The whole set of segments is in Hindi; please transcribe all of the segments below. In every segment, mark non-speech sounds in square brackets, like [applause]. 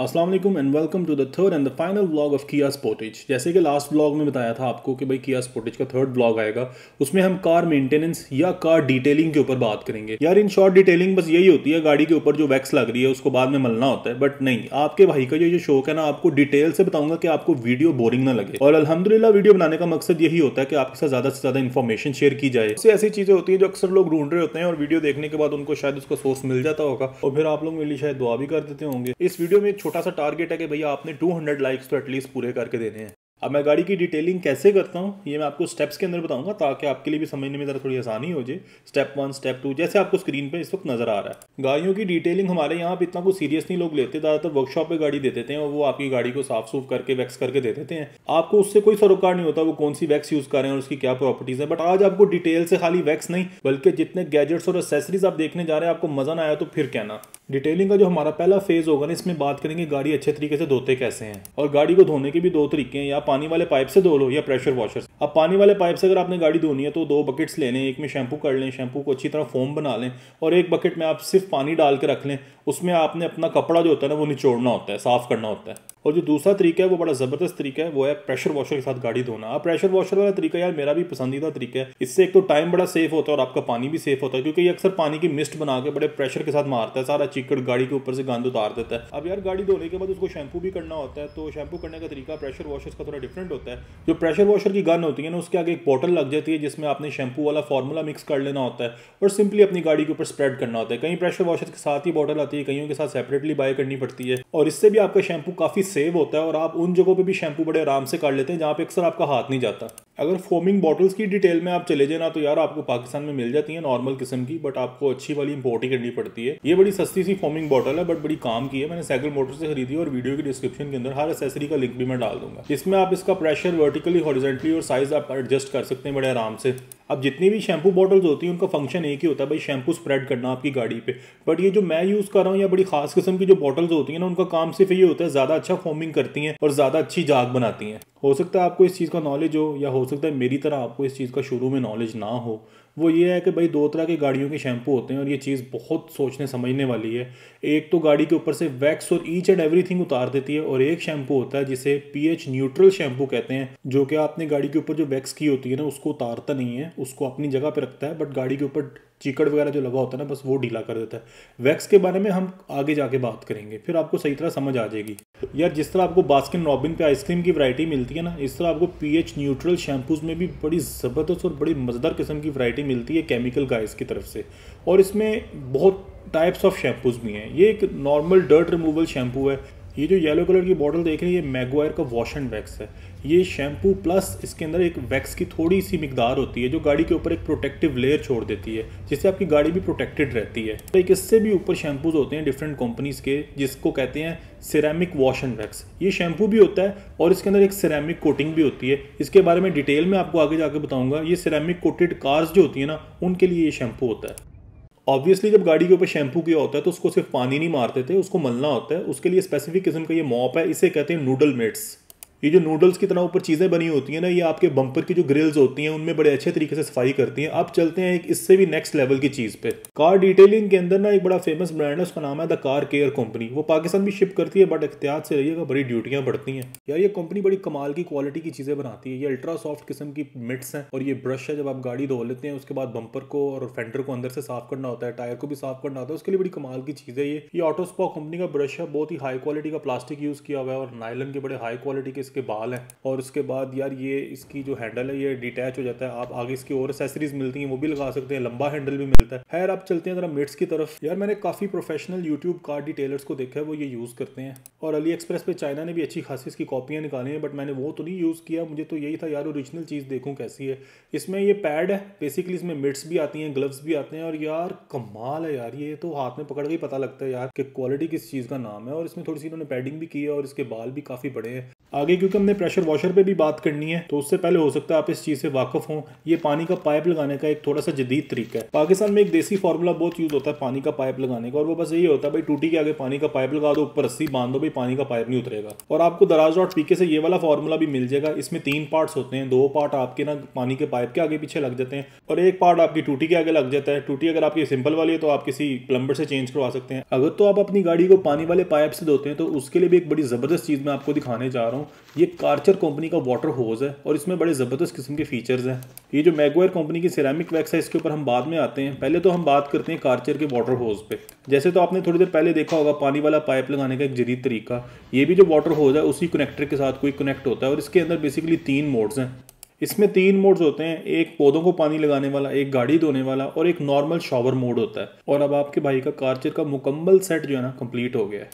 Aslam and welcome to the third and the final blog of Kia Sportage जैसे कि लास्ट ब्लॉग में बताया था आपको कि भाई किया स्पोर्टेज का थर्ड ब्लॉग आएगा उसमें हम कार मेंटेनेंस या कार डिटेलिंग के ऊपर बात करेंगे यार इन शॉर्ट डिटेलिंग बस यही होती है गाड़ी के ऊपर जो वैक्स लग रही है उसको बाद में मलना होता है बट नहीं आपके भाई का जो ये शौक है ना आपको डिटेल से बताऊंगा कि आपको वीडियो बोरिंग ना लगे और अलहमदिल्ला वीडियो बनाने का मकसद यही होता है कि आपके साथ ज़्यादा से ज़्यादा इन्फॉर्मेशन शेयर की जाए उससे ऐसी चीज़ें होती है जो अक्सर लोग ढूंढ रहे होते हैं और वीडियो देखने के बाद उनको शायद उसका सोर्स मिल जाता होगा और फिर आप लोग मेरे लिए शायद दुआ भी कर देते होंगे इस वीडियो में छोटा सा टारगेट है कि भैया आपने 200 लाइक्स तो एटलीस्ट पूरे करके देने हैं अब मैं गाड़ी की डिटेलिंग कैसे करता हूँ ये मैं आपको स्टेप्स के अंदर बताऊंगा ताकि आपके लिए भी समझने में ज़रा थोड़ी आसानी हो जाए स्टेप वन स्टेप टू जैसे आपको स्क्रीन पे इस वक्त नज़र आ रहा है गाड़ियों की डिटेलिंग हमारे यहाँ पर इतना कुछ सीरियस नहीं लोग लेते ज़्यादातर वर्कशॉप पे गाड़ी दे देते हैं और वो आपकी गाड़ी को साफ सूफ करके वैक्स करके दे देते हैं आपको उससे कोई सरोकार नहीं होता वो कौन सी वैक्स यूज़ करें और उसकी क्या प्रॉपर्टीज़ है बट आज आपको डिटेल से खाली वैक्स नहीं बल्कि जितने गैजेट्स और एसेसरीज आप देखने जा रहे हैं आपको मज़ा ना आया तो फिर कहना डिटेलिंग का जो हमारा पहला फेज़ होगा ना इसमें बात करेंगे गाड़ी अच्छे तरीके से धोते कैसे हैं और गाड़ी को धोने के भी दो तरीके हैं या पानी वाले पाइप से धो लो या प्रेशर वॉशर अब पानी वाले पाइप से अगर आपने गाड़ी धोनी है तो दो बकेट्स ले लें एक में शैम्पू कर लें शैम्पू को अच्छी तरह फोम बना लें और एक बकेट में आप सिर्फ पानी डाल के रख लें उसमें आपने अपना कपड़ा जो होता है ना वो निचोड़ना होता है साफ़ करना होता है और जो दूसरा तरीका है वो बड़ा ज़बरदस्त तरीका है वो है प्रेशर वॉशर के साथ गाड़ी धोना अब प्रेशर वॉशर वाला तरीका यार मेरा भी पसंदीदा तरीका है इससे एक तो टाइम बड़ा सेफ होता है और आपका पानी भी सेफ होता है क्योंकि ये अक्सर पानी की मिस्ट बना के बड़े प्रेशर के साथ मारता है सारा चिकड़ गाड़ी के ऊपर से गंद उतार देता है अब यार गाड़ी धोने के बाद उसको शैम्पू भी करना होता है तो शैम्पू करने का तरीका प्रेशर वॉशर का थोड़ा डिफरेंट होता है जो प्रेशर वॉशर की गन होती है ना उसके आगे एक बॉटल लग जाती है जिसमें आपने शैम्पू वाला फॉर्मूला मिक्स कर लेना होता है और सिंपली अपनी गाड़ी के ऊपर स्प्रेड करना होता है कहीं प्रेशर वॉशर के साथ ही बॉटल आती है कहीं के साथ सेपरेटली बाय करनी पड़ती है और इससे भी आपका शैम्पू काफ़ी सेव होता है और आप उन जगहों पे भी शैम्पू बड़े आराम से काट लेते हैं जहाँ पे अक्सर आपका हाथ नहीं जाता अगर फोमिंग बॉटल्स की डिटेल में आप चले जाए ना तो यार आपको पाकिस्तान में मिल जाती है नॉर्मल किस्म की बट आपको अच्छी वाली इंपोर्ट ही करनी पड़ती है ये बड़ी सस्ती सी फोमिंग बॉटल है बट बड़ी काम की है मैंने साइकिल मोटर से खरीदी और वीडियो की डिस्क्रिप्शन के अंदर हर एसेसरी का लिंक भी मैं डाल दूंगा इसमें आप इसका प्रेशर वर्टिकली हॉरिजेंटली और साइज आप एडजस्ट कर सकते हैं बड़े आराम से अब जितनी भी शैम्पू बॉटल्स होती हैं उनका फंक्शन एक ही होता है भाई शैम्पू स्प्रेड करना आपकी गाड़ी पे बट ये जो मैं यूज़ कर रहा हूँ या बड़ी खास किस्म की जो बॉटल्स होती हैं ना उनका काम सिर्फ ये होता है ज़्यादा अच्छा फॉर्मिंग करती हैं और ज़्यादा अच्छी जाग बनाती हैं हो सकता है आपको इस चीज़ का नॉलेज हो या हो सकता है मेरी तरह आपको इस चीज़ का शुरू में नॉलेज ना हो वो ये है कि भाई दो तरह के गाड़ियों के शैम्पू होते हैं और ये चीज़ बहुत सोचने समझने वाली है एक तो गाड़ी के ऊपर से वैक्स और ईच एंड एवरीथिंग उतार देती है और एक शैम्पू होता है जिसे पीएच न्यूट्रल शैम्पू कहते हैं जो कि आपने गाड़ी के ऊपर जो वैक्स की होती है ना उसको उतारता नहीं है उसको अपनी जगह पर रखता है बट गाड़ी के ऊपर चीकड़ वगैरह जो लगा होता है ना बस वो ढीला कर देता है वैक्स के बारे में हम आगे जाके बात करेंगे फिर आपको सही तरह समझ आ जाएगी यार जिस तरह आपको बास्किन रॉबिन पे आइसक्रीम की वैरायटी मिलती है ना इस तरह आपको पीएच न्यूट्रल शैम्पूज़ में भी बड़ी ज़बरदस्त और बड़ी मज़ेदार किस्म की वैरायटी मिलती है केमिकल गाइस की तरफ से और इसमें बहुत टाइप्स ऑफ शैम्पूज़ भी हैं ये एक नॉर्मल डर्ट रिमूवल शैम्पू है ये जो येलो कलर की बॉटल देख रहे हैं ये मैगवायर का वॉश एंड वैक्स है ये शैम्पू प्लस इसके अंदर एक वैक्स की थोड़ी सी मिकदार होती है जो गाड़ी के ऊपर एक प्रोटेक्टिव लेयर छोड़ देती है जिससे आपकी गाड़ी भी प्रोटेक्टेड रहती है तो एक इससे भी ऊपर शैम्पूज होते हैं डिफरेंट कंपनीज के जिसको कहते हैं सिरेमिक वॉश एंड वैक्स ये शैम्पू भी होता है और इसके अंदर एक सिरेमिक कोटिंग भी होती है इसके बारे में डिटेल में आपको आगे जाके बताऊंगा ये सिरेमिक कोटेड कार्स जो होती है ना उनके लिए ये शैम्पू होता है ऑब्वियसली जब गाड़ी के ऊपर शैम्पू किया होता है तो उसको सिर्फ पानी नहीं मारते थे उसको मलना होता है उसके लिए स्पेसिफिक किस्म का ये मॉप है इसे कहते हैं नूडल मेट्स ये जो नूडल्स की तरह ऊपर चीज़ें बनी होती हैं ना ये आपके बम्पर की जो ग्रिल्स होती हैं उनमें बड़े अच्छे तरीके से सफाई करती हैं अब चलते हैं एक इससे भी नेक्स्ट लेवल की चीज़ पे कार डिटेलिंग के अंदर ना एक बड़ा फेमस ब्रांड है उसका नाम है द कार केयर कंपनी वो पाकिस्तान भी शिप करती है बट एहतियात से रहिएगा बड़ी ड्यूटियाँ बढ़ती हैं यार ये कंपनी बड़ी कमाल की क्वालिटी की चीज़ें बनाती है ये अल्ट्रा सॉफ्ट किस्म की मिट्स हैं और ये ब्रश है जब आप गाड़ी धो लेते हैं उसके बाद बम्पर को और फेंडर को अंदर से साफ करना होता है टायर को भी साफ करना होता है उसके लिए बड़ी कमाल की चीज़ है ये ये ऑटोस्पॉ कंपनी का ब्रश है बहुत ही हाई क्वालिटी का प्लास्टिक यूज़ किया हुआ है और नायलन के बड़े हाई क्वालिटी के इसके बाल हैं और उसके बाद यार ये इसकी जो हैंडल है ये डिटैच हो जाता है आप आगे इसकी और एसेसरीज मिलती हैं वो भी लगा सकते हैं लंबा हैंडल भी मिलता है खैर आप चलते हैं ज़रा मिट्स की तरफ यार मैंने काफ़ी प्रोफेशनल यूट्यूब कार डिटेलर्स को देखा है वो ये यूज़ करते हैं और अली एक्सप्रेस पर चाइना ने भी अच्छी खासी इसकी कॉपियाँ निकाली हैं बट मैंने वो तो नहीं यूज़ किया मुझे तो यही था यार ओरिजिनल चीज़ देखूँ कैसी है इसमें ये पैड है बेसिकली इसमें मिट्स भी आती हैं ग्लव्स भी आते हैं और यार कमाल है यार ये तो हाथ में पकड़ के ही पता लगता है यार कि क्वालिटी किस चीज़ का नाम है और इसमें थोड़ी सी इन्होंने पैडिंग भी की है और इसके बाल भी काफ़ी बड़े हैं आगे क्योंकि हमने प्रेशर वॉशर पे भी बात करनी है तो उससे पहले हो सकता है आप इस चीज़ से वाकफ़ हो ये पानी का पाइप लगाने का एक थोड़ा सा जदीद तरीका है पाकिस्तान में एक देसी फार्मूला बहुत यूज़ होता है पानी का पाइप लगाने का और वो बस यही होता है भाई टूटी के आगे पानी का पाइप लगा दो ऊपर रस्सी बांध दो भाई पानी का पाइप नहीं उतरेगा और आपको दराज डॉट पीके से ये वाला फार्मूला भी मिल जाएगा इसमें तीन पार्ट होते हैं दो पार्ट आपके ना पानी के पाइप के आगे पीछे लग जाते हैं और एक पार्ट आपकी टूटी के आगे लग जाता है टूटी अगर आपकी सिंपल वाली है तो आप किसी प्लम्बर से चेंज करवा सकते हैं अगर तो आप अपनी गाड़ी को पानी वाले पाइप से धोते हैं तो उसके लिए भी एक बड़ी ज़बरदस्त चीज़ मैं आपको दिखाने जा रहा हूँ ये कार्चर कंपनी का वाटर होज है और इसमें बड़े ज़बरदस्त किस्म के फीचर्स हैं ये जो मैगवायर कंपनी की सिरेमिक वैक्स है इसके ऊपर हम बाद में आते हैं पहले तो हम बात करते हैं कार्चर के वाटर होज पे जैसे तो आपने थोड़ी देर पहले देखा होगा पानी वाला पाइप लगाने का एक जदीद तरीका ये भी जो वाटर होज है उसी कनेक्टर के साथ कोई कनेक्ट होता है और इसके अंदर बेसिकली तीन मोड्स हैं इसमें तीन मोड्स होते हैं एक पौधों को पानी लगाने वाला एक गाड़ी धोने वाला और एक नॉर्मल शॉवर मोड होता है और अब आपके भाई का कार्चर का मुकम्मल सेट जो है ना कम्प्लीट हो गया है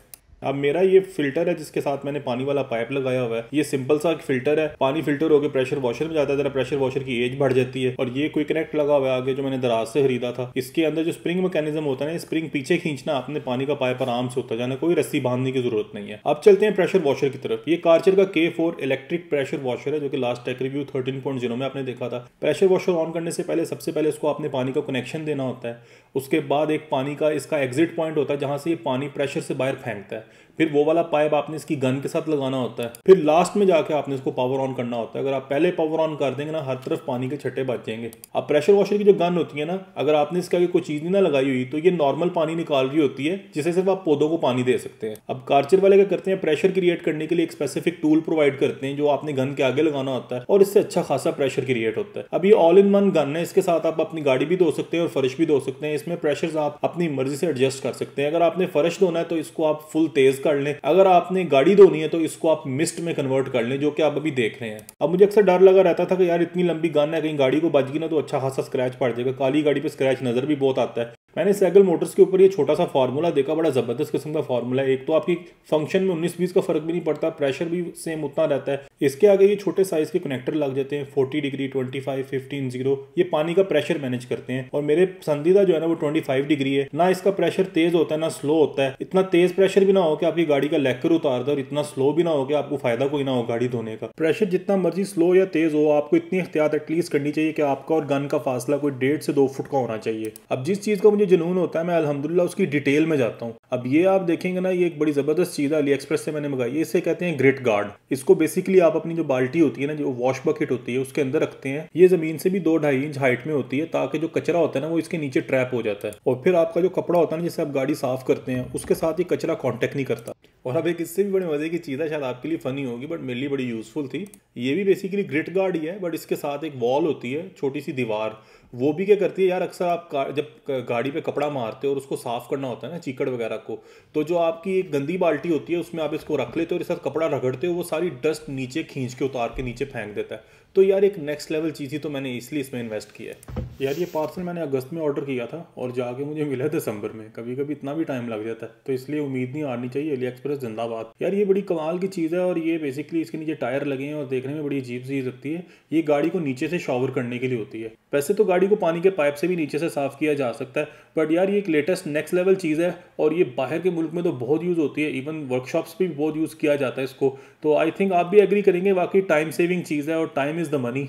अब मेरा ये फिल्टर है जिसके साथ मैंने पानी वाला पाइप लगाया हुआ है ये सिंपल सा फिल्टर है पानी फिल्टर होकर प्रेशर वॉशर में जाता है जरा प्रेशर वॉशर की एज बढ़ जाती है और ये कोई कनेक्ट लगा हुआ है आगे जो मैंने दराज से खरीदा था इसके अंदर जो स्प्रिंग मैकेनिज्म होता है ना स्प्रिंग पीछे खींचना अपने पानी का पाइप आराम से होता जाना कोई रस्सी बांधने की जरूरत नहीं है अब चलते हैं प्रेशर वॉशर की तरफ ये कार्चर का के फोर इलेक्ट्रिक प्रेशर वॉशर है जो कि last tech review thirteen point zero में आपने देखा था प्रेशर वॉशर ऑन करने से पहले सबसे पहले उसको अपने पानी का कनेक्शन देना होता है उसके बाद एक पानी का इसका एग्जिट पॉइंट होता है जहां से ये पानी प्रेशर से बाहर फेंकता है फिर वो वाला पाइप आपने इसकी गन के साथ लगाना होता है फिर लास्ट में जाके आपने इसको पावर ऑन करना होता है अगर आप पहले पावर ऑन कर देंगे ना हर तरफ पानी के छट्टे बच जाएंगे अब प्रेशर वॉशर की जो गन होती है ना अगर आपने इसके आगे कोई चीज़ नहीं ना लगाई हुई तो ये नॉर्मल पानी निकाल रही होती है जिसे सिर्फ आप पौधों को पानी दे सकते हैं अब कार्चर वाले क्या करते हैं प्रेशर क्रिएट करने के लिए एक स्पेसिफिक टूल प्रोवाइड करते हैं जो आपने गन के आगे लगाना होता है और इससे अच्छा खासा प्रेशर क्रिएट होता है अब ये ऑल इन वन गन है इसके साथ आप अपनी गाड़ी भी धो सकते हैं और फर्श भी धो सकते हैं इसमें प्रेशर आप अपनी मर्जी से एडजस्ट कर सकते हैं अगर आपने फर्श धोना है तो इसको आप फुल तेज कर लें अगर आपने गाड़ी धोनी है तो इसको आप मिस्ट में कन्वर्ट कर लें जो कि आप अभी देख रहे हैं अब मुझे अक्सर डर लगा रहता था कि यार इतनी लंबी गन है कहीं गाड़ी को बजगी गई ना तो अच्छा खासा स्क्रैच पड़ जाएगा काली गाड़ी पर स्क्रैच नजर भी बहुत आता है मैंने सैगल मोटर्स के ऊपर ये छोटा सा फार्मूला देखा बड़ा ज़बरदस्त किस्म का फार्मूला है एक तो आपकी फंक्शन में उन्नीस बीस का फर्क भी नहीं पड़ता प्रेशर भी सेम उतना रहता है इसके आगे ये छोटे साइज़ के कनेक्टर लग जाते हैं forty degree twenty five fifteen zero ये पानी का प्रेशर मैनेज करते हैं और मेरे पसंदीदा जो है ना वो ट्वेंटी फाइव डिग्री है ना इसका प्रेशर तेज़ होता है ना स्लो होता है इतना तेज़ प्रेशर भी ना हो कि आपकी गाड़ी का लेकर उतार दे और इतना स्लो भी ना हो कि आपको फ़ायदा कोई ना हो गाड़ी धोने का प्रेशर जितना मर्जी स्लो या तेज़ हो आपको इतनी एहतियात एटलीस्ट करनी चाहिए कि आपका और गन का फासला कोई डेढ़ से दो फुट का होना चाहिए अब जिस चीज़ का मुझे जुनून होता है मैं अलहमदिल्ला उसकी डिटेल में जाता हूँ अब ये आप देखेंगे ना ये एक बड़ी ज़बरदस्त चीज़ है अली एक्सप्रेस से मैंने मंगाई इसे कहते हैं ग्रेट गार्ड इसको बेसिकली आप अपनी जो बाल्टी होती है ना जो वॉश बकेट होती है उसके अंदर रखते हैं ये ज़मीन से भी दो ढाई इंच हाइट में होती है ताकि जो कचरा होता है ना वो इसके नीचे ट्रैप हो जाता है और फिर आपका जो कपड़ा होता है ना जैसे आप गाड़ी साफ करते हैं उसके साथ ये कचरा कॉन्टेक्ट नहीं करता और अब एक इससे भी बड़े मज़े की चीज़ है शायद आपके लिए फ़नी होगी बट मेरे लिए बड़ी यूज़फुल थी ये भी बेसिकली ग्रिट गार्ड ही है बट इसके साथ एक वॉल होती है छोटी सी दीवार वो भी क्या करती है यार अक्सर आप जब गाड़ी पे कपड़ा मारते हो और उसको साफ़ करना होता है ना चीकड़ वगैरह को तो जो आपकी एक गंदी बाल्टी होती है उसमें आप इसको रख लेते हो और इस कपड़ा रगड़ते हो वो सारी डस्ट नीचे खींच के उतार के नीचे फेंक देता है तो यार एक नेक्स्ट लेवल चीज़ थी तो मैंने इसलिए इसमें इन्वेस्ट किया है यार ये पार्सल मैंने अगस्त में ऑर्डर किया था और जाके मुझे मिला दिसंबर में कभी कभी इतना भी टाइम लग जाता है तो इसलिए उम्मीद नहीं आनी चाहिए अली एक्सप्रेस जिंदाबाद यार ये बड़ी कमाल की चीज़ है और ये बेसिकली इसके नीचे टायर लगे हैं और देखने में बड़ी अजीब सी लगती है ये गाड़ी को नीचे से शॉवर करने के लिए होती है वैसे तो गाड़ी को पानी के पाइप से भी नीचे से साफ़ किया जा सकता है बट यार ये एक लेटेस्ट नेक्स्ट लेवल चीज़ है और ये बाहर के मुल्क में तो बहुत यूज़ होती है इवन वर्कशॉप्स भी बहुत यूज़ किया जाता है इसको तो आई थिंक आप भी एग्री करेंगे बाकी टाइम सेविंग चीज़ है और time time is the money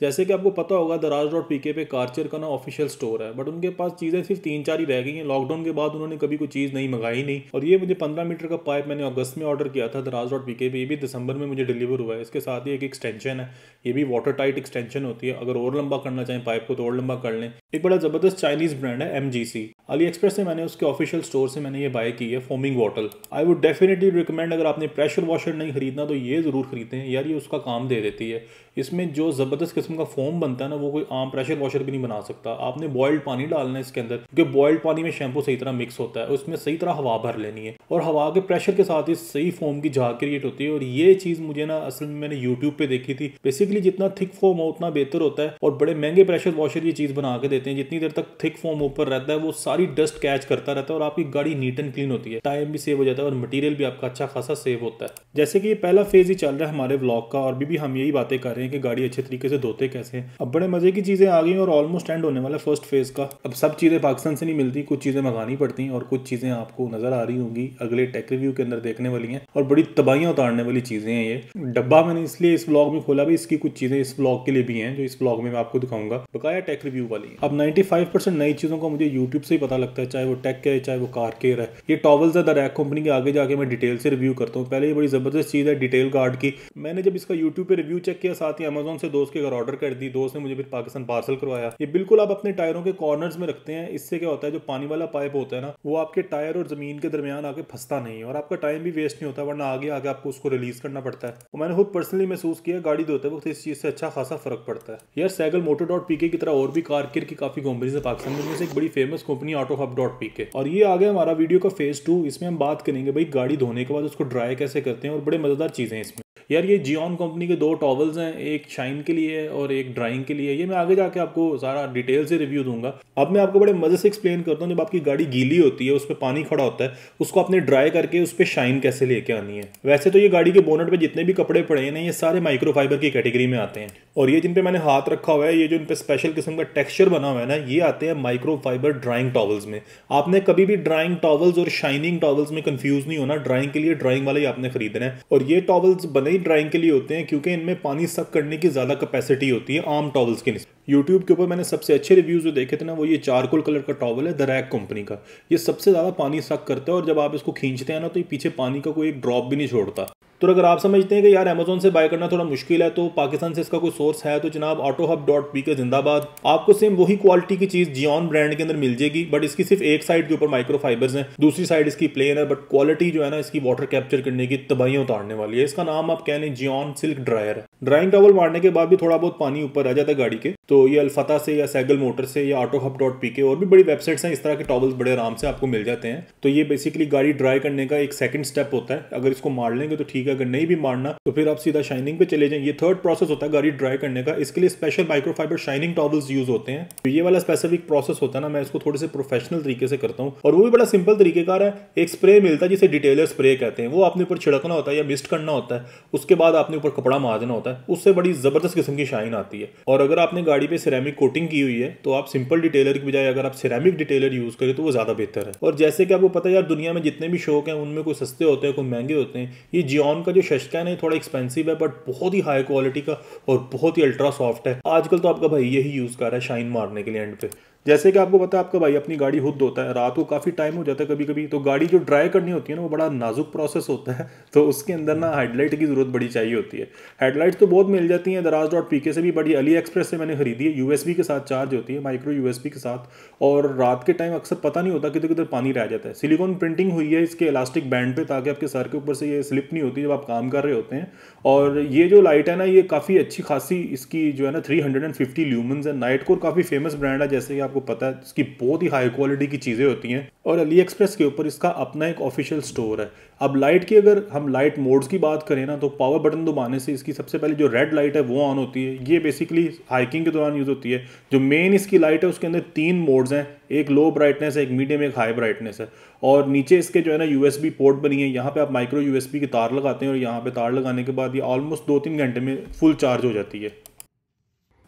जैसे कि आपको पता होगा दराज डॉट पी के पे कारचर का ना ऑफिशियल स्टोर है बट उनके पास चीज़ें सिर्फ तीन चार ही रह गई हैं लॉकडाउन के बाद उन्होंने कभी कोई चीज़ नहीं मंगाई नहीं और ये मुझे पंद्रह मीटर का पाइप मैंने अगस्त में ऑर्डर किया था दराज डॉट पी के पे ये भी दिसंबर में मुझे डिलीवर हुआ है इसके साथ ही एक एक्सटेंशन है ये भी वाटर टाइट एक्सटेंशन होती है अगर और लंबा करना चाहें पाइप को तो और लंबा कर लें एक बड़ा ज़बरदस्त चाइनीज़ ब्रांड है M G C AliExpress से मैंने उसके ऑफिशियल स्टोर से मैंने ये बाय की है foaming bottle I would definitely recommend अगर आपने प्रेशर वॉशर नहीं खरीदना तो ये ज़रूर खरीदें यार ये उसका काम दे देती है इसमें जो ज़बरदस्त किस्म का फोम बनता है ना वो कोई आम प्रेशर वॉशर भी नहीं बना सकता आपने बॉयल्ड पानी डालना है इसके अंदर क्योंकि बॉयल्ड पानी में शैम्पू सही तरह मिक्स होता है उसमें सही तरह हवा भर लेनी है और हवा के प्रेशर के साथ ही सही फोम की झाग क्रिएट होती है और ये चीज़ मुझे ना असल में मैंने यूट्यूब पर देखी थी बेसिकली जितना थिक फोम हो उतना बेहतर होता है और बड़े महंगे प्रेशर वॉशर ये चीज़ बना के देते हैं जितनी देर तक थिक फोम ऊपर रहता है वो सारी डस्ट कैच करता रहता है और आपकी गाड़ी नीट एंड क्लीन होती है टाइम भी सेव हो जाता है और मटीरियल भी आपका अच्छा खासा सेव होता है जैसे कि ये पहला फेज ही चल रहा है हमारे ब्लॉग का और भी, भी हम यही बातें कर रहे हैं कि गाड़ी अच्छे तरीके से धोते होते कैसे हैं अब बड़े मजे की चीज़ें आ गई और ऑलमोस्ट एंड होने वाला फर्स्ट फेज का अब सब चीज़ें पाकिस्तान से नहीं मिलती कुछ चीज़ें मंगानी पड़ती हैं और कुछ चीज़ें आपको नज़र आ रही होंगी अगले टेक रिव्यू के अंदर देखने वाली हैं और बड़ी तबाहियां उतारने वाली चीज़ें हैं ये डब्बा मैंने इसलिए इस ब्लॉग में खोला भाई इसकी कुछ चीज़ें इस ब्लॉग के लिए भी हैं जो इस ब्लॉग में मैं आपको दिखाऊंगा बकाया टेक रिव्यू वाली अब 95% नई चीज़ों का मुझे यूट्यूब से ही पता लगता है चाहे वो टेक के है चाहे वो कार केयर है ये टॉवल्स है द रैक कंपनी के आगे जाके मैं डिटेल से रिव्यू करता हूँ पहले ये बड़ी ज़बरदस्त चीज़ है डिटेल कार्ड की मैंने जब इसका यूट्यूब पर रिव्यू चेक किया साथ ही अमेजोन से दोस्त के घर ऑर्डर ऑर्डर कर दी दोस्त ने मुझे फिर पाकिस्तान पार्सल करवाया ये बिल्कुल आप अपने टायरों के कॉर्नर्स में रखते हैं इससे क्या होता है जो पानी वाला पाइप होता है ना वो आपके टायर और जमीन के दरमियान आके फंसता नहीं है और आपका टाइम भी वेस्ट नहीं होता वरना आगे आगे आपको उसको रिलीज करना पड़ता है और तो मैंने खुद पर्सनली महसूस किया गाड़ी धोते वक्त इस चीज़ से अच्छा खासा फर्क पड़ता है यार सैगल मोटो डॉट पीके की तरह और भी कार किर की काफी कंपनी है पाकिस्तान में से एक बड़ी famous company auto hub dot PK और ये आ गया हमारा वीडियो का फेज टू इसमें हम बात करेंगे भाई गाड़ी धोने के बाद उसको ड्राई कैसे करते हैं और बड़े मजेदार चीजें इसमें यार ये जियॉन कंपनी के दो टॉवल्स हैं एक शाइन के लिए और एक ड्राइंग के लिए ये मैं आगे जाके आपको सारा डिटेल से रिव्यू दूंगा अब मैं आपको बड़े मज़े से एक्सप्लेन करता हूँ जब आपकी गाड़ी गीली होती है उस पर पानी खड़ा होता है उसको आपने ड्राई करके उस पर शाइन कैसे लेके आनी है वैसे तो ये गाड़ी के बोनट पर जितने भी कपड़े पड़े हैं ये सारे माइक्रोफाइबर की कैटेगरी में आते हैं और ये जिन पे मैंने हाथ रखा हुआ है ये जो इन पर स्पेशल किस्म का टेक्सचर बना हुआ है ना ये आते हैं माइक्रोफाइबर ड्राइंग टॉवल्स में आपने कभी भी ड्राइंग टॉवल्स और शाइनिंग टॉवल्स में कंफ्यूज नहीं होना ड्राइंग के लिए ड्राइंग वाले ही आपने खरीदना है और ये टॉवल्स बने ड्राइंग के लिए होते हैं क्योंकि इनमें पानी सक करने की ज़्यादा कैपेसिटी होती है आम टॉवल्स के यूट्यूब के ऊपर मैंने सबसे अच्छे रिव्यूज़ जो देखे थे ना वो ये चारकोल कलर का टॉवल है द रैक कंपनी का ये सबसे ज़्यादा पानी सक करता है और जब आप इसको खींचते हैं ना तो ये पीछे पानी का कोई एक ड्रॉप भी नहीं छोड़ता तो अगर आप समझते हैं कि यार अमेजोन से बाय करना थोड़ा मुश्किल है तो पाकिस्तान से इसका कोई सोर्स है तो जनाब ऑटो हब डॉट पी के जिंदाबाद आपको सेम वही क्वालिटी की चीज़ जियॉन ब्रांड के अंदर मिल जाएगी बट इसकी सिर्फ एक साइड के ऊपर माइक्रो फाइबर्स हैं दूसरी साइड इसकी प्लेन है बट क्वालिटी जो है ना इसकी वाटर कैप्चर करने की तबाहियाँ उतारने वाली है इसका नाम आप कह लें जियॉन सिल्क ड्रायर है ड्राइंग टॉवल मारने के बाद भी थोड़ा बहुत पानी ऊपर आ जाता है गाड़ी के तो ये अल्फता से या सैगल मोटर से या ऑटो हब डॉट पी के और भी बड़ी वेबसाइट्स हैं इस तरह के टॉवल्स बड़े आराम से आपको मिल जाते हैं तो ये बेसिकली गाड़ी ड्राई करने का एक सेकंड स्टेप होता है अगर इसको मार लेंगे तो ठीक है अगर नहीं भी मारना तो फिर आप सीधा शाइनिंग पे चले जाएं ये थर्ड प्रोसेस होता है गाड़ी ड्राई करने का इसके लिए special microfibre shining towels use होते हैं तो ये वाला स्पेसिफिक प्रोसेस होता है ना मैं इसको थोड़े से प्रोफेशनल तरीके से करता हूँ और वो भी बड़ा सिंपल तरीकेकार है एक स्प्रे मिलता है जिसे डिटेलर स्प्रे कहते हैं वो आपने ऊपर छिड़कना होता है या मिस्ट करना होता है उसके बाद आपने ऊपर कपड़ा मार देना होता है उससे बड़ी जबरदस्त किस्म की शाइन आती है और अगर आपने गाड़ी पे सिरेमिक कोटिंग की हुई है तो आप सिंपल डिटेलर की बजाय अगर आप सिरेमिक डिटेलर यूज़ करें तो वो ज़्यादा बेहतर है और जैसे कि आपको पता है यार दुनिया में जितने भी शौक हैं उनमें कोई सस्ते होते हैं कोई महंगे होते हैं ये जियोन का जो शशकैन है थोड़ा एक्सपेंसिव है बट बहुत ही हाई क्वालिटी का और बहुत ही अल्ट्रा सॉफ्ट है आजकल तो आपका भाई यही यूज़ कर रहा है शाइन मारने के लिए एंड पे जैसे कि आपको पता है आपका भाई अपनी गाड़ी खुद धोता है रात को काफ़ी टाइम हो जाता है कभी कभी तो गाड़ी जो ड्राई करनी होती है ना वो बड़ा नाजुक प्रोसेस होता है [laughs] तो उसके अंदर ना हेडलाइट की ज़रूरत बड़ी चाहिए होती है हेडलाइट तो बहुत मिल जाती हैं दराज डॉट पी के से भी बड़ी अली एक्सप्रेस से मैंने खरीदी है यूएसबी के साथ चार्ज होती है माइक्रो यूएसबी के साथ और रात के टाइम अक्सर पता नहीं होता किधर किधर पानी रह जाता है सिलिकॉन प्रिंटिंग हुई है इसके इलास्टिक बैंड पर ताकि आपके सर के ऊपर से ये स्लिप नहीं होती जब आप काम कर रहे होते हैं और ये जो लाइट है ना ये काफ़ी अच्छी खासी इसकी जो है ना three hundred and fifty lumens है नाइट कोर काफ़ी फेमस ब्रांड है जैसे कि आप आपको पता है इसकी बहुत ही हाई क्वालिटी की चीज़ें होती हैं और अली एक्सप्रेस के ऊपर इसका अपना एक ऑफिशियल स्टोर है अब लाइट की अगर हम लाइट मोड्स की बात करें ना तो पावर बटन दबाने से इसकी सबसे पहले जो रेड लाइट है वो ऑन होती है ये बेसिकली हाइकिंग के दौरान यूज़ होती है जो मेन इसकी लाइट है उसके अंदर तीन मोड्स हैं एक लो ब्राइटनेस है एक मीडियम एक हाई ब्राइटनेस है और नीचे इसके जो है ना यू पोर्ट बनी है यहाँ पर आप माइक्रो यू की तार लगाते हैं और यहाँ पर तार लगाने के बाद ये ऑलमोस्ट दो तीन घंटे में फुल चार्ज हो जाती है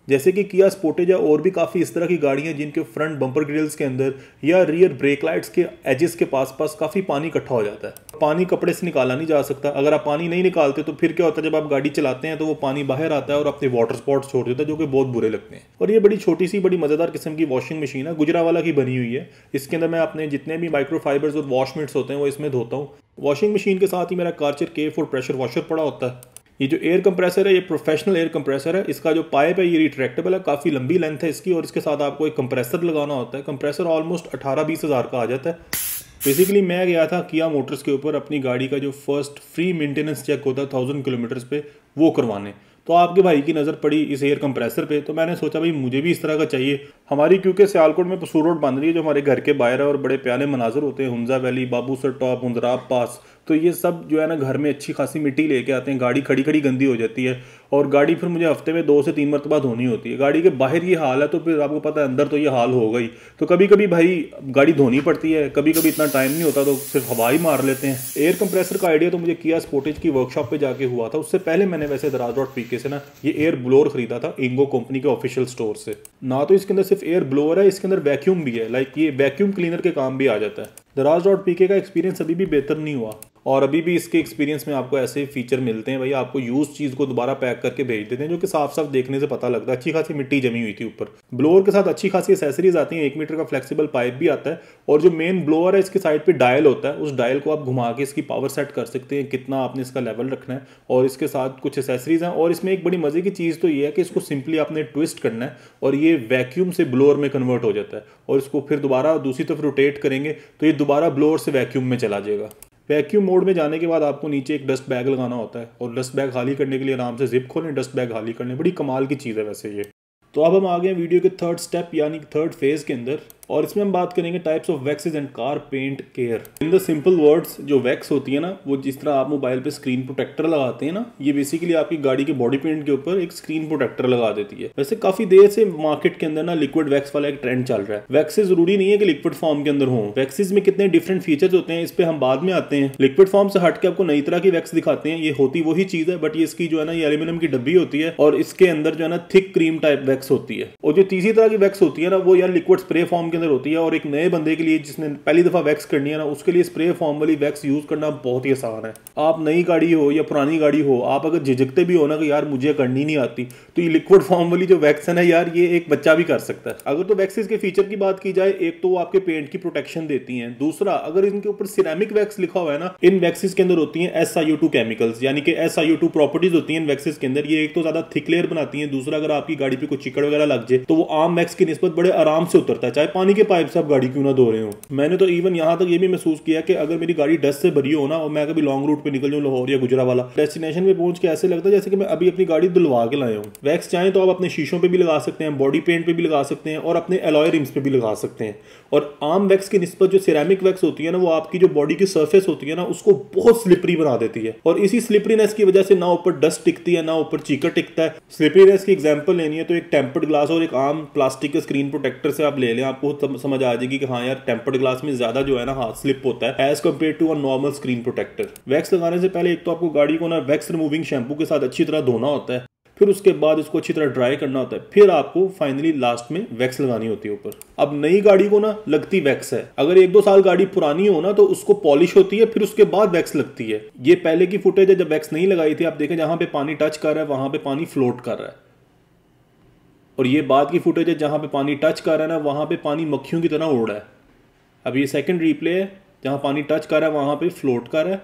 जैसे कि किया स्पोर्टेज या और भी काफ़ी इस तरह की गाड़ियाँ जिनके फ्रंट बम्पर ग्रिल्स के अंदर या रियर ब्रेक लाइट्स के एजेस के पास पास काफ़ी पानी इकट्ठा हो जाता है पानी कपड़े से निकाला नहीं जा सकता अगर आप पानी नहीं निकालते तो फिर क्या होता है जब आप गाड़ी चलाते हैं तो वो पानी बाहर आता है और अपने वाटर स्पॉट्स छोड़ देता है जो कि बहुत बुरे लगते हैं और ये बड़ी छोटी सी बड़ी मज़ेदार किस्म की वॉशिंग मशीन है गुजरावाला की बनी हुई है इसके अंदर मैं अपने जितने भी माइक्रोफाइबर्स और वॉशमिट्स होते हैं वो इसमें धोता हूँ वॉशिंग मशीन के साथ ही मेरा कार्चर के फोर प्रेशर वॉशर पड़ा होता है ये जो एयर कंप्रेसर है ये प्रोफेशनल एयर कंप्रेसर है इसका जो पाइप है ये रिट्रैक्टेबल है काफ़ी लंबी लेंथ है इसकी और इसके साथ आपको एक कंप्रेसर लगाना होता है कंप्रेसर ऑलमोस्ट अठारह बीस हज़ार का आ जाता है बेसिकली मैं गया था किया मोटर्स के ऊपर अपनी गाड़ी का जो फर्स्ट फ्री मेंटेनेंस चेक होता है थाउजेंड किलोमीटर्स पे वो करवाने तो आपके भाई की नज़र पड़ी इस एयर कंप्रेसर पे तो मैंने सोचा भाई मुझे भी इस तरह का चाहिए हमारी क्योंकि सियालकोट में पसूर रोड बन रही है जो हमारे घर के बाहर है और बड़े प्यारे मनाजर होते हैं Hunza valley Babusar top Khunjerab pass तो ये सब जो है ना घर में अच्छी खासी मिट्टी लेके आते हैं गाड़ी खड़ी खड़ी गंदी हो जाती है और गाड़ी फिर मुझे हफ्ते में दो से तीन मरतबा धोनी होती है गाड़ी के बाहर ये हाल है तो फिर आपको पता है अंदर तो ये हाल होगा ही तो कभी कभी भाई गाड़ी धोनी पड़ती है कभी कभी इतना टाइम नहीं होता तो सिर्फ हवा ही मार लेते हैं एयर कंप्रेसर का आइडिया तो मुझे किया स्पोर्टेज की वर्कशॉप पर जाके हुआ था उससे पहले मैंने वैसे दराज डॉट पीके से ना ये एयर ब्लोअर खरीदा था इंगो कंपनी के ऑफिशियल स्टोर से ना तो इसके अंदर सिर्फ एयर ब्लोअर है इसके अंदर वैक्यूम भी है लाइक ये वैक्यूम क्लीनर के काम भी आ जाता है दराज डॉट पीके का एक्सपीरियंस अभी भी बेहतर नहीं हुआ और अभी भी इसके एक्सपीरियंस में आपको ऐसे फीचर मिलते हैं भाई आपको यूज़ चीज़ को दोबारा पैक करके भेज देते हैं जो कि साफ साफ देखने से पता लगता है अच्छी खासी मिट्टी जमी हुई थी ऊपर ब्लोअर के साथ अच्छी खासी एसेसरीज आती हैं एक मीटर का फ्लेक्सिबल पाइप भी आता है और जो मेन ब्लोअर है इसके साइड पर डायल होता है उस डायल को आप घुमा के इसकी पावर सेट कर सकते हैं कितना आपने इसका लेवल रखना है और इसके साथ कुछ एसेसरीज हैं और इसमें एक बड़ी मज़े की चीज़ तो ये है कि इसको सिंपली आपने ट्विस्ट करना है और ये वैक्यूम से ब्लोअर में कन्वर्ट हो जाता है और इसको फिर दोबारा दूसरी तरफ रोटेट करेंगे तो ये दोबारा ब्लोअर से वैक्यूम में चला जाएगा वैक्यूम मोड में जाने के बाद आपको नीचे एक डस्ट बैग लगाना होता है और डस्ट बैग खाली करने के लिए आराम से जिप खोलें डस्ट बैग खाली करने बड़ी कमाल की चीज़ है वैसे ये तो अब हम आ गए वीडियो के थर्ड स्टेप यानी थर्ड फेज़ के अंदर और इसमें हम बात करेंगे types of waxes and car paint care in the simple words जो वैक्स होती है ना वो जिस तरह आप मोबाइल पे स्क्रीन प्रोटेक्टर लगाते हैं ना ये बेसिकली आपकी गाड़ी के बॉडी पेंट के ऊपर एक स्क्रीन प्रोटेक्टर लगा देती है वैसे काफी देर से मार्केट के अंदर ना लिक्विड वैक्स वाला एक ट्रेंड चल रहा है वैक्सेज जरूरी नहीं है कि लिक्विड फॉर्म के अंदर हो वैक्सीज में कितने डिफरेंट फीचर्स होते हैं इस पर हम बाद में आते हैं लिक्विड फॉर्म से हट के आपको नई तरह की वैक्स दिखाते हैं ये होती वही चीज है बट ये इसकी जो है ना ये एल्यूमिनियम की डब्बी होती है और इसके अंदर जो है ना थिक क्रीम टाइप वैक्स होती है और जो तीसरी तरह की वैक्स होती है ना वो यार लिक्विड स्प्रे फॉर्म के अंदर होती है और एक नए बंदे के लिए जिसने पहली दफ़ा वैक्स करनी है ना उसके लिए स्प्रे फॉर्म वाली वैक्स यूज़ करना बहुत ही आसान है आप नई गाड़ी हो या पुरानी गाड़ी हो आप अगर झिझकते भी हो ना कि यार मुझे करनी नहीं आती तो ये लिक्विड फॉर्म वाली जो वैक्स है ना यार ये एक बच्चा भी कर सकता है अगर तो वैक्सेस के फीचर की बात की जाए एक तो वो आपके पेंट की प्रोटेक्शन देती हैं दूसरा अगर इनके ऊपर सिरेमिक वैक्स लिखा हुआ है ना इन वैक्सीज के अंदर होती हैं एस केमिकल्स यानी कि एस प्रॉपर्टीज होती हैं इन वैक्सीज के अंदर ये एक तो ज़्यादा थिक लेयर बनाती हैं दूसरा अगर आपकी गाड़ी पर कोई चिकड़ वगैरह लग जाए तो वो आम वैक्स की नस्बत बड़े आराम से उतरता है चाहे पानी के पाइप से आप गाड़ी क्यों ना धो रहे हो मैंने तो इवन यहाँ तक ये भी महसूस किया कि अगर मेरी गाड़ी डस्ट से भरी हो ना और मैं कभी लॉन्ग रूट पे निकल जाऊँ लाहौर या गुजरा वाला डेस्टिनेशन पे पहुंच के ऐसे लगता है जैसे कि मैं अभी अपनी गाड़ी दुलवा के लाया हूँ वैक्स चाहे तो आप अपने शीशों पर भी लगा सकते हैं बॉडी पेंट पर भी लगा सकते हैं और अपने एलॉय रिम्स पर भी लगा सकते हैं और आम वैक्स की नस्बत जो सिरेमिक वैक्स होती है ना वो आपकी जो बॉडी की सर्फेस होती है ना उसको बहुत स्लिपरी बना देती है और इसी स्लिपरीनेस की वजह से ना ऊपर डस्ट टिकती है ना ऊपर चीकर टिकता है स्लिपरीनेस की एग्जाम्पल लेनी है तो एक टेम्पर्ड ग्लास और एक आम प्लास्टिक के स्क्रीन प्रोटेक्टर से आप ले लें आपको वो तो समझ आ जाएगी कि हाँ यार टेम्पर्ड ग्लास में ज्यादा जो है ना हाथ स्लिप होता है as compare to a normal screen protector wax लगाने से पहले एक तो आपको गाड़ी को ना वैक्स रिमूविंग शैम्पू के साथ अच्छी तरह धोना होता है फिर उसके बाद इसको अच्छी तरह ड्राई करना होता है फिर आपको फाइनली लास्ट में वैक्स लगानी होती है ऊपर अब नई गाड़ी को ना लगती वैक्स है अगर एक दो साल गाड़ी पुरानी हो ना तो उसको पॉलिश होती है फिर उसके बाद वैक्स लगती है ये पहले की फुटेज है जब वैक्स नहीं लगाई थी आप देखें जहां पे पानी टच कर रहा है वहां पे पानी फ्लोट कर रहा है और ये बाद की फुटेज है जहाँ पे पानी टच कर रहा है ना वहाँ पे पानी मक्खियों की तरह उड़ रहा है अब ये सेकंड रीप्ले है जहाँ पानी टच कर रहा है वहाँ पे फ्लोट कर रहा है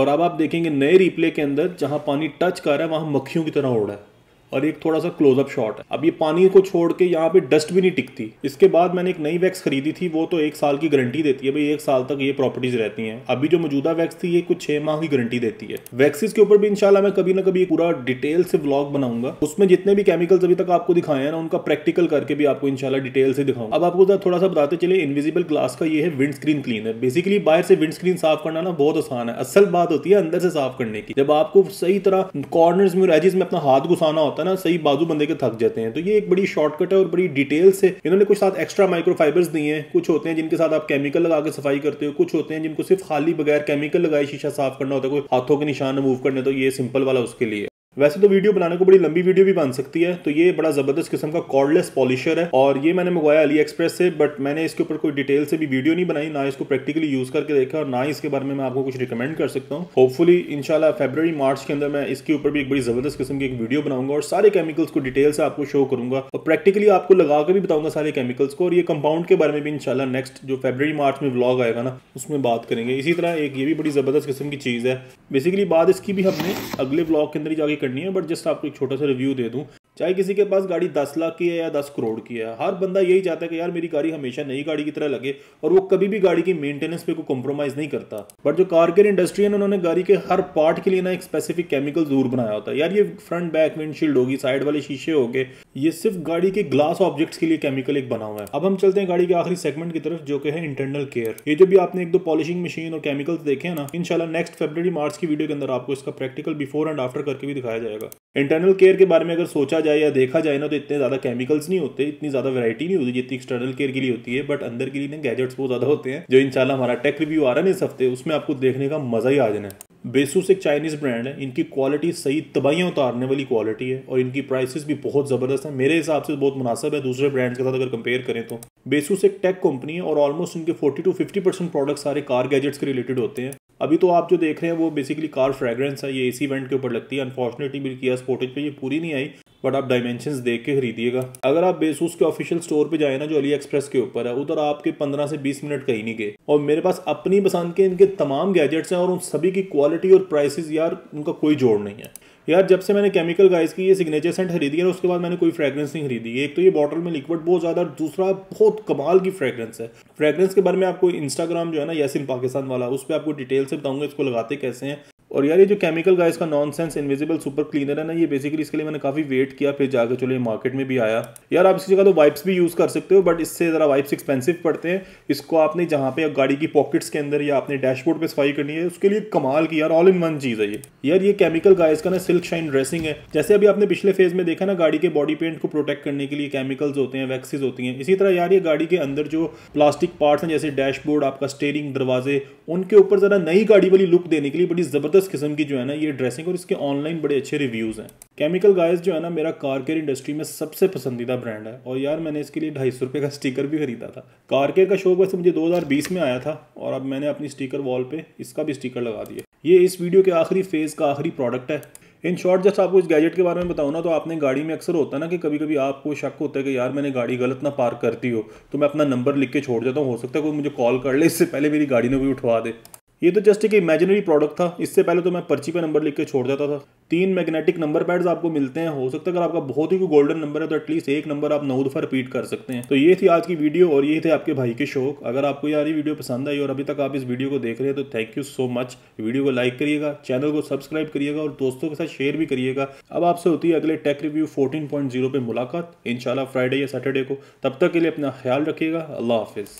और अब आप देखेंगे नए रीप्ले के अंदर जहाँ पानी टच कर रहा है वहाँ मक्खियों की तरह उड़ रहा है और एक थोड़ा सा क्लोजअप शॉट है अब ये पानी को छोड़ के यहाँ पे डस्ट भी नहीं टिकती इसके बाद मैंने एक नई वैक्स खरीदी थी वो तो एक साल की गारंटी देती है भाई एक साल तक ये प्रॉपर्टीज रहती हैं अभी जो मौजूदा वैक्स थी ये कुछ छह माह की गारंटी देती है वैक्सीज के ऊपर भी इनशाला मैं कभी ना कभी पूरा डिटेल से ब्लॉग बनाऊंगा उसमें जितने भी केमिकल्स अभी तक आपको दिखाए हैं ना उनका प्रैक्टिकल करके भी आपको इनशाला डिटेल से दिखाऊंगा अब आपको थोड़ा सा बताते चले इनविजिबल ग्लास का ये है विंड स्क्रीन क्लीनर बेसिकली बाहर से विंड स्क्रीन साफ करना ना बहुत आसान है असल बात होती है अंदर से साफ करने की जब आपको सही तरह कॉर्नर में रेजिस में अपना हाथ घुसाना होता होता है ना सही बाजू बंदे के थक जाते हैं तो ये एक बड़ी शॉर्टकट है और बड़ी डिटेल से इन्होंने कुछ साथ एक्स्ट्रा माइक्रोफाइबर्स दिए हैं कुछ होते हैं जिनके साथ आप केमिकल लगा के सफाई करते हो कुछ होते हैं जिनको सिर्फ खाली बगैर केमिकल लगाए शीशा साफ करना होता है कोई हाथों के निशान मूव करने तो ये सिंपल वाला उसके लिए वैसे तो वीडियो बनाने को बड़ी लंबी वीडियो भी बन सकती है तो ये बड़ा ज़बरदस्त किस्म का कॉर्डलेस पॉलिशर है और ये मैंने मंगवाया अली एक्सप्रेस से बट मैंने इसके ऊपर कोई डिटेल से भी वीडियो नहीं बनाई ना इसको प्रैक्टिकली यूज़ करके देखा और ना इसके बारे में मैं आपको कुछ रिकमेंड कर सकता हूँ होपफुली इनशाला फेब्रवरी मार्च के अंदर मैं इसके ऊपर भी एक बड़ी ज़बरदस्त किस्म की एक वीडियो बनाऊंगा और सारे केमिकल्स को डिटेल से आपको शो करूंगा और प्रैक्टिकली आपको लगा के भी बताऊंगा सारे केमिकल्स को और ये कंपाउंड के बारे में भी इनशाला नेक्स्ट जो फेब्रवरी मार्च में ब्लॉग आएगा ना उसमें बात करेंगे इसी तरह एक ये भी बड़ी ज़बरदस्त किस्म की चीज़ है बेसिकली बात इसकी भी हमने अगले ब्लॉग के अंदर ही जाके करनी है बट जस्ट आपको एक छोटा सा रिव्यू दे दूँ चाहे किसी के पास गाड़ी दस लाख की है या दस करोड़ की है हर बंदा यही चाहता है कि यार मेरी गाड़ी हमेशा नई गाड़ी की तरह लगे और वो कभी भी गाड़ी की मेंटेनेंस पे कोई कॉम्प्रोमाइज़ नहीं करता बट जो कार केयर इंडस्ट्री है उन्होंने गाड़ी के हर पार्ट के लिए ना एक स्पेसिफिक केमिकल जरूर बनाया होता है यार ये फ्रंट बैक विंडशील्ड होगी साइड वाले शीशे हो गए ये सिर्फ गाड़ी के ग्लास ऑब्जेक्ट्स के लिए केमिकल एक बना हुआ है अब हम चलते हैं गाड़ी के आखिरी सेगमेंट की तरफ जो कि है इंटरनल केयर ये जो भी आपने एक दो पॉलिशिंग मशीन और केमिकल्स देखे हैं ना इनशाला नेक्स्ट फेब्रवरी मार्च की वीडियो के अंदर आपको इसका प्रैक्टिकल बिफोर एंड आफ्टर करके भी दिखाया जाएगा इंटरनल केयर के बारे में अगर सोचा जाए जाए या देखा जाए ना तो इतने ज़्यादा केमिकल्स नहीं होते इतनी ज़्यादा वैरायटी नहीं होती जितनी एक्सटर्नल केयर के लिए होती है बट अंदर के लिए ना गैजेट्स बहुत ज़्यादा होते हैं जो इंशाल्लाह हमारा टेक रिव्यू आ रहा है ना इस हफ्ते उसमें आपको देखने का मज़ा ही आ जाना है बेसूस एक चाइनीज़ ब्रांड है इनकी क्वालिटी सही तबाहियाँ उतारने वाली क्वालिटी है और इनकी प्राइसेस भी बहुत ज़बरदस्त है मेरे हिसाब से बहुत मुनासब है दूसरे ब्रांड्स के साथ अगर कंपेयर करें तो बेसूस एक टेक कंपनी है और ऑलमोस्ट इनके 40 टू 50 परसेंट प्रोडक्ट सारे कार गैजेट्स के रिलेटेड होते हैं अभी तो आप जो देख रहे हैं वो बेसिकली कार फ्रेग्रेंस है ये इसी इवेंट के ऊपर लगती है अनफॉर्चुनेटली मेरी किया स्पोर्टेज पे ये पूरी नहीं आई बट आप डायमेंशन देख के खरीदिएगा अगर आप बेसूस के ऑफिशियल स्टोर पे जाए ना जो अली एक्सप्रेस के ऊपर है उधर आपके पंद्रह से बीस मिनट कहीं नहीं गए और मेरे पास अपनी पसंद के इनके तमाम गैजेट्स हैं और उन सभी की क्वालिटी और प्राइसेस यार उनका कोई जोड़ नहीं है यार जब से मैंने केमिकल गाइस की ये सिग्नेचर सेंट खरीदी है उसके बाद मैंने कोई फ्रेग्रेंस नहीं खरीदी एक तो ये बॉटल में लिक्विड बहुत ज़्यादा दूसरा बहुत कमाल की फ्रेग्रेंस है फ्रेग्रेंस के बारे में आपको इंस्टाग्राम जो है ना यासिन पाकिस्तान वाला उस पर आपको डिटेल से बताऊंगा इसको लगाते कैसे हैं और यार ये जो केमिकल का nonsense invisible super cleaner है ना ये बेसिकली इसके लिए मैंने काफ़ी वेट किया फिर जाकर चलो ये मार्केट में भी आया यार आप इसकी जगह तो वाइप्स भी यूज़ कर सकते हो बट इससे ज़रा वाइप्स एक्सपेंसिव पड़ते हैं इसको आपने जहाँ पे गाड़ी की पॉकेट्स के अंदर या अपने डैशबोर्ड पर सफाई करनी है उसके लिए कमाल की यार ऑल इन वन चीज़ है ये यार ये केमिकल गाइस का ना सिल्क शाइन ड्रेसिंग है जैसे अभी आपने पिछले फेज में देखा ना गाड़ी के बॉडी पेंट को प्रोटेक्ट करने के लिए केमिकल्स होते हैं वैक्सीज होती है इसी तरह यार ये गाड़ी के अंदर जो प्लास्टिक पार्ट्स हैं जैसे डैशबोर्ड आपका स्टेयरिंग दरवाजे उनके ऊपर ज़रा नई गाड़ी वाली लुक देने के लिए बड़ी ज़बरदस्त ज़बरदस्त किस्म की जो है ना ये ड्रेसिंग और इसके ऑनलाइन बड़े अच्छे रिव्यूज़ हैं केमिकल गाइस जो है ना मेरा कार केयर इंडस्ट्री में सबसे पसंदीदा ब्रांड है और यार मैंने इसके लिए ढाई सौ रुपये का स्टिकर भी खरीदा था कार केयर का शौक वैसे मुझे 2020 में आया था और अब मैंने अपनी स्टिकर वॉल पे इसका भी स्टिकर लगा दिया ये इस वीडियो के आखिरी फेज़ का आखिरी प्रोडक्ट है इन शॉर्ट जस्ट आपको इस गैजेट के बारे में बताऊँ ना तो आपने गाड़ी में अक्सर होता है ना कि कभी कभी आपको शक होता है कि यार मैंने गाड़ी गलत ना पार्क करती हो तो मैं अपना नंबर लिख के छोड़ देता हूँ हो सकता है कोई मुझे कॉल कर ले इससे पहले मेरी गाड़ी ने कोई उठवा दे ये तो जस्ट एक इमेजिनरी प्रोडक्ट था इससे पहले तो मैं पर्ची पे नंबर लिख के छोड़ जाता था तीन मैग्नेटिक नंबर पैड्स आपको मिलते हैं हो सकता है अगर आपका बहुत ही कोई गोल्डन नंबर है तो एटलीस्ट एक नंबर आप नौ दफा रिपीट कर सकते हैं तो ये थी आज की वीडियो और ये थे आपके भाई के शौक अगर आपको यार ये वीडियो पसंद आई और अभी तक आप इस वीडियो को देख रहे हैं तो thank you so much video को लाइक करिएगा चैनल को सब्सक्राइब करिएगा और दोस्तों के साथ शेयर भी करिएगा अब आपसे होती है अगले tech review fourteen point zero पे मुलाकात इंशाल्लाह फ्राइडे या सैटरडे को तब तक के लिए अपना ख्याल रखिएगा अल्लाह हाफिज़